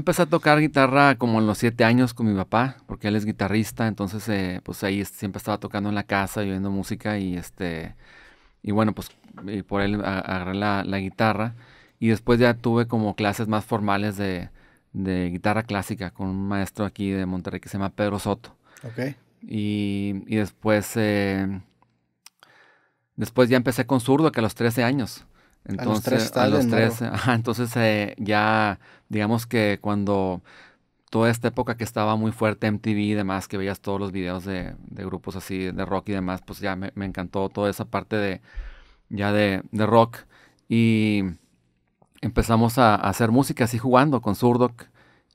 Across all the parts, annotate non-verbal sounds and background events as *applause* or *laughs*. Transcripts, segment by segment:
Empecé a tocar guitarra como a los siete años con mi papá, porque él es guitarrista, entonces eh, pues ahí siempre estaba tocando en la casa y oyendo música y este y bueno pues eh, por él agarré la, guitarra y después ya tuve como clases más formales de, guitarra clásica con un maestro aquí de Monterrey que se llama Pedro Soto. Okay. Y, después eh, después ya empecé con zurdo que a los 13 años. Entonces, a los tres, *laughs* entonces eh, ya, digamos que cuando toda esta época que estaba muy fuerte MTV y demás, que veías todos los videos de, grupos así de rock y demás, pues ya me, encantó toda esa parte de, ya de, rock. Y empezamos a, hacer música así jugando con Surdoc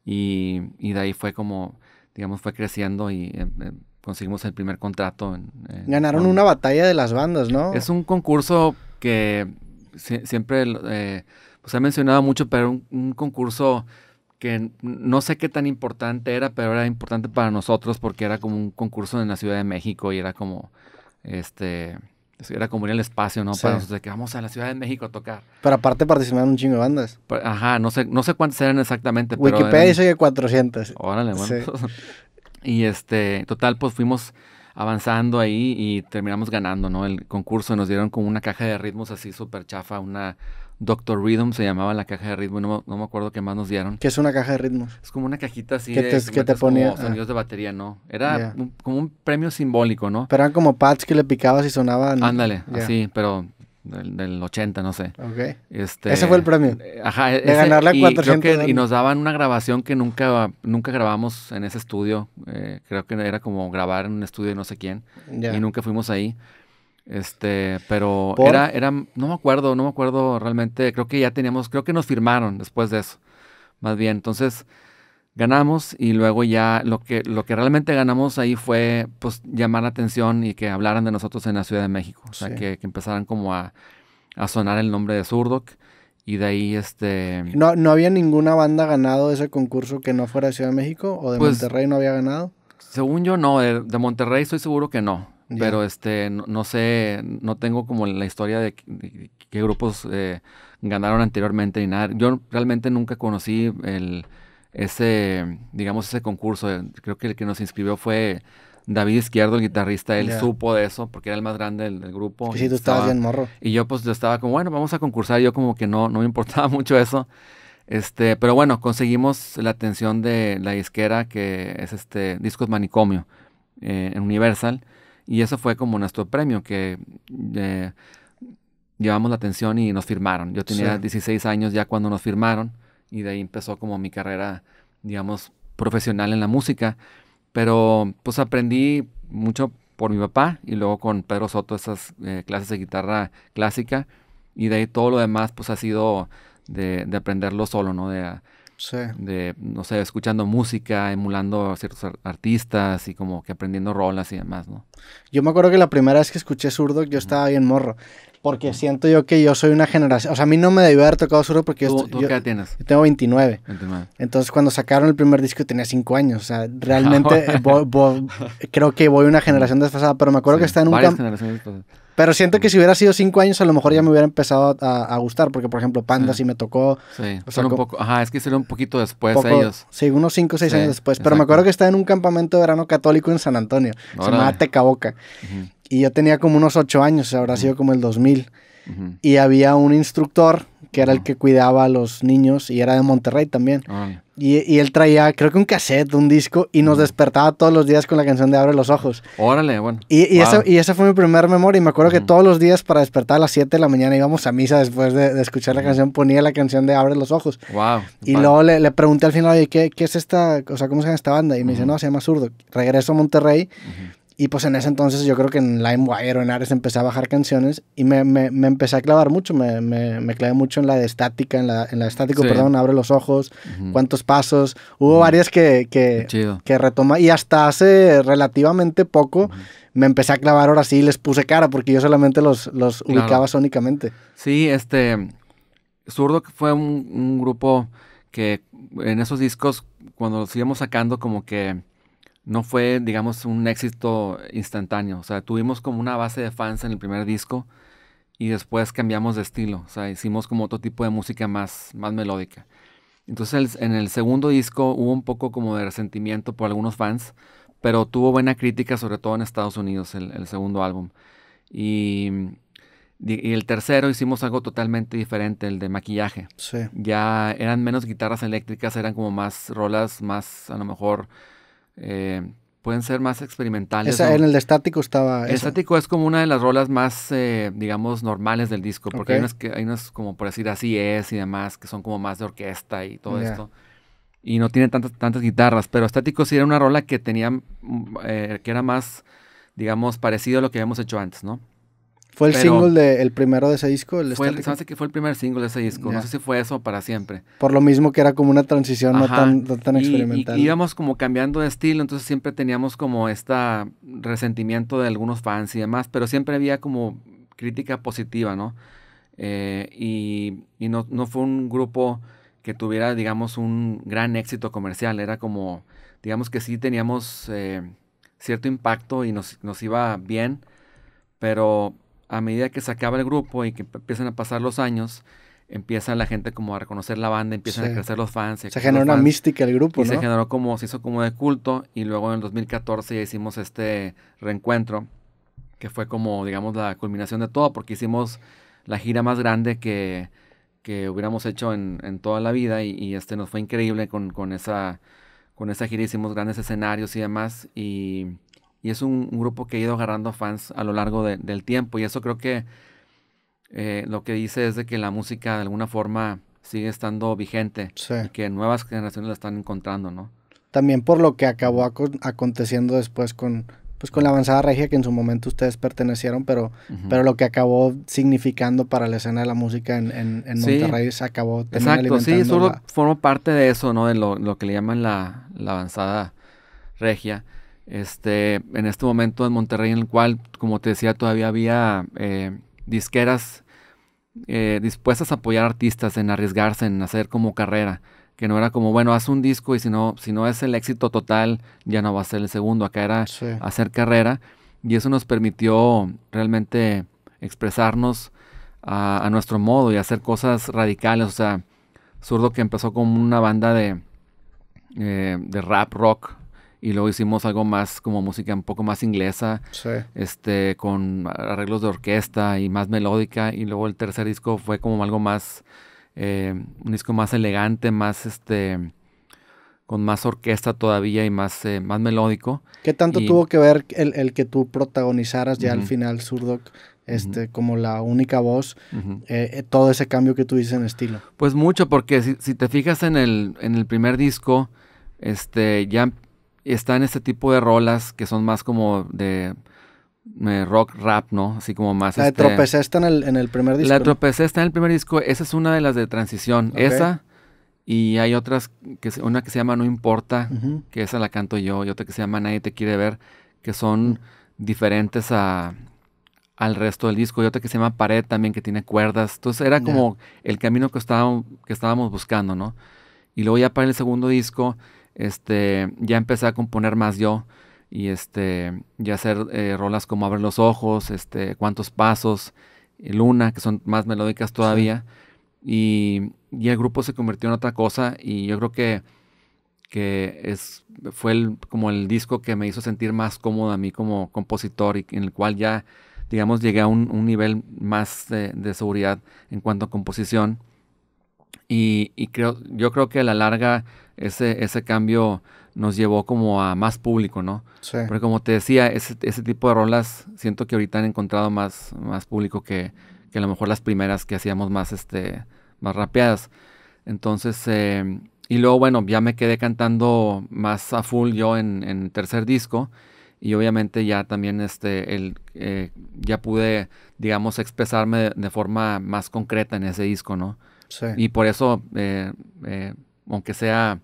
y, de ahí fue como, digamos, fue creciendo y em, em, conseguimos el primer contrato. En, Ganaron una batalla de las bandas, ¿no? Es un concurso que siempre eh, pues, se pues ha mencionado mucho, pero un, concurso que no sé qué tan importante era, pero era importante para nosotros porque era como un concurso en la Ciudad de México y era como, este, era como ir al espacio, ¿no? Para nosotros, de que vamos a la Ciudad de México a tocar. Pero aparte participaron un chingo de bandas. ajá, no sé, no sé cuántas eran exactamente. Wikipedia pero eran, dice que 400. Órale, bueno. *laughs* y este, total, pues fuimos avanzando ahí y terminamos ganando, ¿no? El concurso nos dieron como una caja de ritmos así súper chafa, una Doctor Rhythm se llamaba la caja de ritmo no, no, me acuerdo qué más nos dieron. ¿Qué es una caja de ritmos? Es como una cajita así ¿Qué te, de ponía? Ah. sonidos de batería, ¿no? Era como un premio simbólico, ¿no? Pero eran como pads que le picabas y sonaban. Ándale, así, pero del, 80, no sé. Este, ese fue el premio. Ajá. de ganar la Y, nos daban una grabación que nunca, nunca grabamos en ese estudio. Eh, creo que era como grabar en un estudio de no sé quién. Y nunca fuimos ahí. Este, pero era, era, no me acuerdo, no me acuerdo realmente. Creo que ya teníamos, creo que nos firmaron después de eso. Más bien, entonces ganamos y luego ya lo que, lo que realmente ganamos ahí fue pues llamar la atención y que hablaran de nosotros en la Ciudad de México. O sea, que, empezaran como a, sonar el nombre de Surdoc Y de ahí este... No, ¿No había ninguna banda ganado ese concurso que no fuera de Ciudad de México? ¿O de pues, Monterrey no había ganado? Según yo no, de, Monterrey estoy seguro que no. Pero este, no, sé, no tengo como la historia de, qué grupos eh, ganaron anteriormente ni nada. Yo realmente nunca conocí el, ese, digamos, ese concurso. Eh, creo que el que nos inscribió fue David Izquierdo, el guitarrista, él supo de eso porque era el más grande del, grupo. Sí, y tú estabas bien morro. Y yo pues yo estaba como, bueno, vamos a concursar. yo como que no, no me importaba *laughs* mucho eso. Este, pero bueno, conseguimos la atención de la Izquierda que es este Discos Manicomio eh, en Universal. Y eso fue como nuestro premio que eh, llevamos la atención y nos firmaron. Yo tenía 16 años ya cuando nos firmaron y de ahí empezó como mi carrera, digamos, profesional en la música. Pero pues aprendí mucho por mi papá y luego con Pedro Soto esas eh, clases de guitarra clásica y de ahí todo lo demás pues ha sido de, de aprenderlo solo, ¿no? De, Sí. De, no sé, escuchando música, emulando a ciertos artistas y como que aprendiendo rolas y demás, ¿no? Yo me acuerdo que la primera vez que escuché Zurdo yo estaba ahí en morro. Porque siento yo que yo soy una generación. O sea, a mí no me debió haber tocado Zurdo porque yo. ¿Tú, qué tienes? Yo tengo 29. Entonces, cuando sacaron el primer disco, tenía 5 años. O sea, *laughs* realmente eh, creo que voy una generación desfasada. Pero me acuerdo que estaba en un. Varias pero siento que si hubiera sido cinco años, a lo mejor ya me hubiera empezado a, gustar, porque por ejemplo, Panda sí, me tocó. Sí, o un poco, ajá, es que hicieron un poquito después poco, ellos. Sí, unos cinco o seis años después. Pero me acuerdo que estaba en un campamento de verano católico en San Antonio, se llamaba Tecaboca. Y yo tenía como unos ocho años, habrá sido como el 2000. Y había un instructor que era el que cuidaba a los niños y era de Monterrey también. Y, él traía, creo que un cassette, un disco, y nos despertaba todos los días con la canción de Abre los Ojos. Órale, bueno. Y, esa, y esa, fue mi primer memoria. Y me acuerdo que todos los días para despertar a las 7 de la mañana íbamos a misa después de, escuchar la canción, ponía la canción de Abre los Ojos. Wow. Y luego le, pregunté al final, oye, ¿qué, ¿qué, es esta? O sea, ¿cómo se llama esta banda? Y me dice, no, se llama Zurdo. Regreso a Monterrey y pues en ese entonces yo creo que en wire o en Ares empecé a bajar canciones y me, empecé a clavar mucho, me, clavé mucho en la de estática, en la, en la estático, perdón, abre los ojos, cuántos pasos. Hubo varias que, que, retoma y hasta hace relativamente poco me empecé a clavar ahora sí les puse cara porque yo solamente los, los ubicaba sónicamente. Sí, este, Zurdo fue un, un grupo que en esos discos cuando los íbamos sacando como que no fue, digamos, un éxito instantáneo. O sea, tuvimos como una base de fans en el primer disco y después cambiamos de estilo. O sea, hicimos como otro tipo de música más, más melódica. Entonces, en el segundo disco hubo un poco como de resentimiento por algunos fans, pero tuvo buena crítica, sobre todo en Estados Unidos, el, segundo álbum. Y, y, el tercero hicimos algo totalmente diferente, el de maquillaje. Sí. Ya eran menos guitarras eléctricas, eran como más rolas, más a lo mejor eh, pueden ser más experimentales. En el estático estaba... estático es como una de las rolas más, eh, digamos, normales del disco, porque hay, unas que, hay como por decir así es y demás, que son como más de orquesta y todo esto. Y no tiene tantas, tantas guitarras, pero estático sí era una rola que tenía, mm, eh, que era más, digamos, parecido a lo que habíamos hecho antes, ¿no? Fue el single del primero de ese disco. El fue ¿sabes que fue el primer single de ese disco. No sé si fue eso para siempre. Por lo mismo que era como una transición no tan, tan experimental. Y, íbamos como cambiando de estilo, entonces siempre teníamos como este resentimiento de algunos fans y demás, pero siempre había como crítica positiva, ¿no? Eh, y, y no, no fue un grupo que tuviera, digamos, un gran éxito comercial. Era como, digamos que sí teníamos eh, cierto impacto y nos, nos iba bien, pero a medida que se acaba el grupo y que empiezan a pasar los años, empieza la gente como a reconocer la banda, empiezan a crecer los fans. Se generó una mística el grupo, ¿no? se generó como, se hizo como de culto y luego en el 2014 ya hicimos este reencuentro que fue como, digamos, la culminación de todo porque hicimos la gira más grande que, que hubiéramos hecho en, toda la vida y, este nos fue increíble con, esa... Con esa gira hicimos grandes escenarios y demás y y es un, grupo que ha ido agarrando fans a lo largo del tiempo. Y eso creo que eh, lo que dice es de que la música de alguna forma sigue estando vigente. Sí. Y que nuevas generaciones la están encontrando, ¿no? También por lo que acabó aconteciendo después con, pues con la avanzada regia que en su momento ustedes pertenecieron, pero, pero lo que acabó significando para la escena de la música en, en, Monterrey se acabó Exacto, sí, solo parte de eso, ¿no? De lo, que le llaman la, la, avanzada regia este, en este momento en Monterrey, en el cual, como te decía, todavía había eh, disqueras eh, dispuestas a apoyar artistas, en arriesgarse, en hacer como carrera. Que no era como, bueno, haz un disco y si no, si no es el éxito total, ya no va a ser el segundo. Acá era hacer carrera. Y eso nos permitió realmente expresarnos a, nuestro modo y hacer cosas radicales. O sea, Zurdo que empezó como una banda de, eh, de rap rock y luego hicimos algo más como música un poco más inglesa, este, con arreglos de orquesta y más melódica, y luego el tercer disco fue como algo más, eh, un disco más elegante, más este, con más orquesta todavía y más, eh, más melódico. ¿Qué tanto tuvo que ver el, que tú protagonizaras ya al final Surdoc? Este, como la única voz, eh, todo ese cambio que tú dices en estilo. Pues mucho, porque si, te fijas en el, en el primer disco, este, ya Está en este tipo de rolas que son más como de eh, rock rap, ¿no? Así como más. La de este Tropecé está en el, primer disco. La de Tropecé está en el primer disco. Esa es una de las de transición. Esa. Y hay otras, que una que se llama No Importa, que esa la canto yo, y otra que se llama Nadie Te Quiere Ver, que son diferentes al resto del disco, y otra que se llama Pared también, que tiene cuerdas. Entonces era como el camino que, que estábamos buscando, ¿no? Y luego ya para el segundo disco, este, ya empecé a componer más yo y este, ya hacer eh, rolas como Abre los Ojos, este, Cuántos Pasos, eh, Luna, que son más melódicas todavía. Y, el grupo se convirtió en otra cosa y yo creo que, es, fue el, como el disco que me hizo sentir más cómodo a mí como compositor y en el cual ya, digamos, llegué a un, nivel más de, seguridad en cuanto a composición. Y, yo creo que a la larga ese, cambio nos llevó como a más público, ¿no? Porque como te decía, ese, tipo de rolas siento que ahorita han encontrado más, público que, a lo mejor las primeras que hacíamos más, este, más rapeadas. Entonces, em, y luego, bueno, ya me quedé cantando más a full yo en, en tercer disco. Y obviamente ya también este, eh, ya pude, digamos, expresarme de, forma más concreta en ese disco, ¿no? Y por eso, eh, eh, aunque sea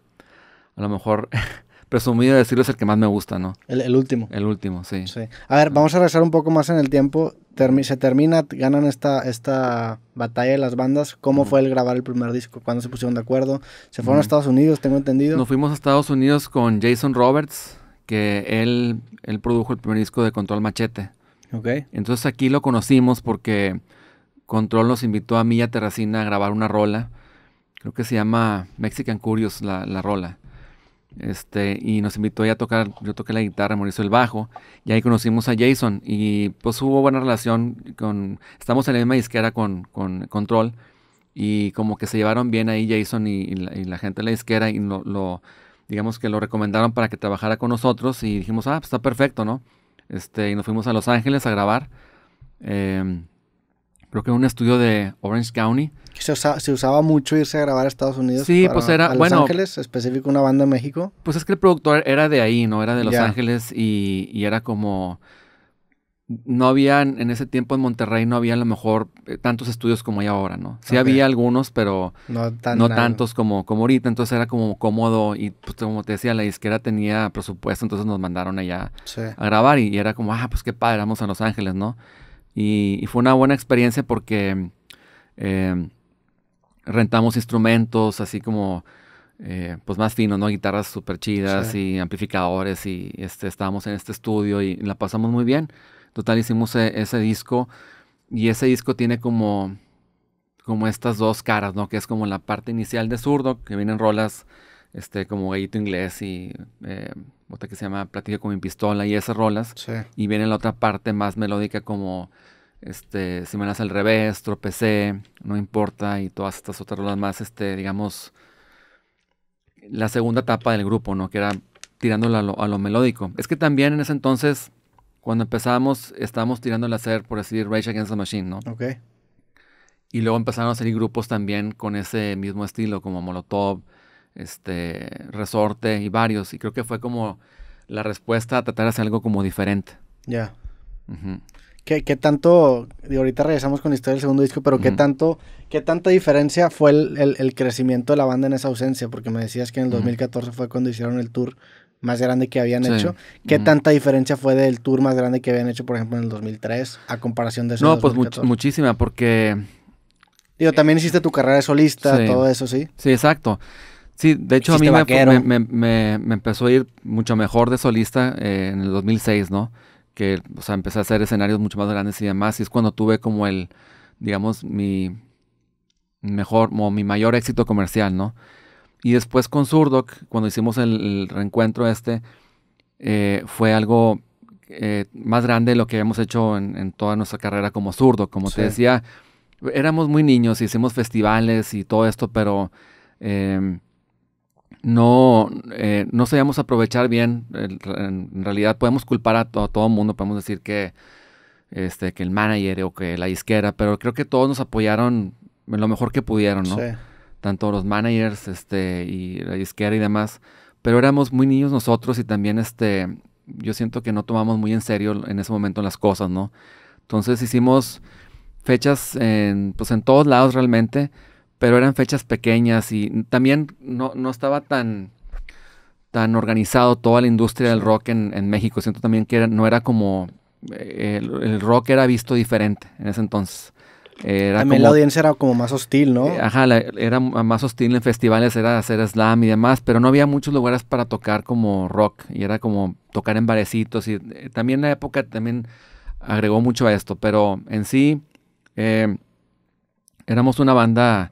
a lo mejor *laughs* presumido decirlo, es el que más me gusta, ¿no? El, último. El último, sí. A ver, vamos a regresar un poco más en el tiempo. se termina, ganan esta, esta batalla de las bandas. ¿Cómo fue el grabar el primer disco? ¿Cuándo se pusieron de acuerdo? ¿Se fueron a Estados Unidos, tengo entendido? Nos fuimos a Estados Unidos con Jason Roberts, que él, él produjo el primer disco de Control Machete. Ok. Entonces aquí lo conocimos porque Control nos invitó a mí Terracina a grabar una rola. Creo que se llama Mexican Curious la, la rola. Este, y nos invitó a tocar, yo toqué la guitarra, Mauricio el bajo, y ahí conocimos a Jason, y pues hubo buena relación con, estamos en la misma disquera con, con Control, y como que se llevaron bien ahí Jason y, la, gente de la disquera, y lo, lo, digamos que lo recomendaron para que trabajara con nosotros, y dijimos, ah, pues está perfecto, ¿no? Este, y nos fuimos a Los Ángeles a grabar, em, creo que era un estudio de Orange County. Se, usaba mucho irse a grabar a Estados Unidos. Sí, pues era, a Los Ángeles, específico una banda en México. Pues es que el productor era de ahí, ¿no? Era de Los Ángeles y, era como... No había, en ese tiempo en Monterrey no había a lo mejor eh, tantos estudios como hay ahora, ¿no? Sí había algunos, pero no, tantos como, como ahorita, entonces era como cómodo y pues, como te decía, la disquera tenía presupuesto, entonces nos mandaron allá a grabar y, y, era como, ah, pues qué padre, vamos a Los Ángeles, ¿no? Y, fue una buena experiencia porque em, rentamos instrumentos así como eh, pues más finos, ¿no? Guitarras súper chidas y amplificadores y este, estábamos en este estudio y la pasamos muy bien. Total, hicimos e-, ese disco y ese disco tiene como, como estas dos caras, ¿no? Que es como la parte inicial de zurdo, que vienen rolas este, como gallito inglés y em, otra que se llama Platica con mi pistola y esas rolas. Y viene la otra parte más melódica como este, Si me al revés, Tropecé, No importa y todas estas otras rolas más, este, digamos, la segunda etapa del grupo, ¿no? Que era tirándolo a lo, melódico. Es que también en ese entonces, cuando empezamos, estábamos tirándole a hacer, por decir, Rage Against the Machine, ¿no? Ok. Y luego empezaron a salir grupos también con ese mismo estilo, como Molotov, este, Resorte y varios. Y creo que fue como la respuesta a tratar de hacer algo como diferente. Ya. que ¿Qué, tanto, y ahorita regresamos con la historia del segundo disco, pero qué tanto, qué tanta diferencia fue el, crecimiento de la banda en esa ausencia? Porque me decías que en el 2014 fue cuando hicieron el tour más grande que habían hecho. ¿Qué tanta diferencia fue del tour más grande que habían hecho, por ejemplo, en el 2003 a comparación de eso? No, pues muchísima, porque... Digo, también hiciste tu carrera de solista, todo eso, ¿sí? Sí, exacto. Sí, de hecho a mí me, empezó a ir mucho mejor de solista eh, en el 2006, ¿no? Que, o sea, empecé a hacer escenarios mucho más grandes y demás. Y es cuando tuve como el, digamos, mi mejor, o mi mayor éxito comercial, ¿no? Y después con Surdoc, cuando hicimos el, reencuentro este, eh, fue algo eh, más grande de lo que habíamos hecho en, toda nuestra carrera como Surdoc. Como te decía, éramos muy niños, y hicimos festivales y todo esto, pero... Em, no, eh, no sabíamos aprovechar bien. En realidad podemos culpar a, todo el mundo, podemos decir que, este, que el manager o que la izquierda pero creo que todos nos apoyaron lo mejor que pudieron, ¿no? Tanto los managers este, y la izquierda y demás. Pero éramos muy niños nosotros y también este, yo siento que no tomamos muy en serio en ese momento las cosas, ¿no? Entonces hicimos fechas en, pues en todos lados realmente pero eran fechas pequeñas y también no, estaba tan, tan organizado toda la industria del rock en, México. Siento también que no era como... Eh, el, rock era visto diferente en ese entonces. también la audiencia era como más hostil, ¿no? Eh, ajá, era más hostil en festivales, era hacer slam y demás, pero no había muchos lugares para tocar como rock y era como tocar en barecitos y eh, también la época también agregó mucho a esto, pero en sí éramos una banda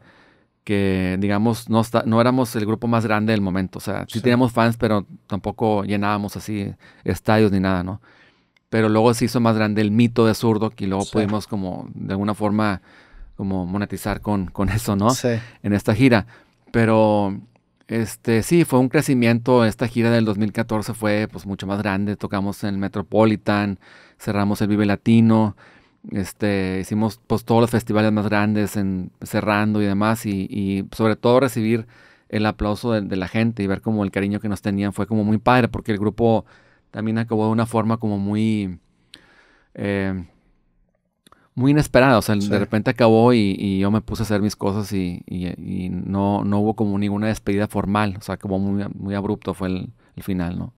que digamos no, no éramos el grupo más grande del momento. O sea, sí, teníamos fans, pero tampoco llenábamos así estadios ni nada, ¿no? Pero luego se hizo más grande el mito de zurdo y luego pudimos como de alguna forma como monetizar con, con eso, ¿no? Sí. En esta gira. Pero este sí, fue un crecimiento. Esta gira del 2014 fue pues mucho más grande. Tocamos en el Metropolitan, cerramos el Vive Latino. Este, hicimos pues, todos los festivales más grandes en, cerrando y demás y, sobre todo recibir el aplauso de, la gente y ver como el cariño que nos tenían fue como muy padre porque el grupo también acabó de una forma como muy... Eh, muy inesperada, o sea, de repente acabó y, yo me puse a hacer mis cosas y, no, no, hubo como ninguna despedida formal, o sea, como muy, muy abrupto fue el final, ¿no?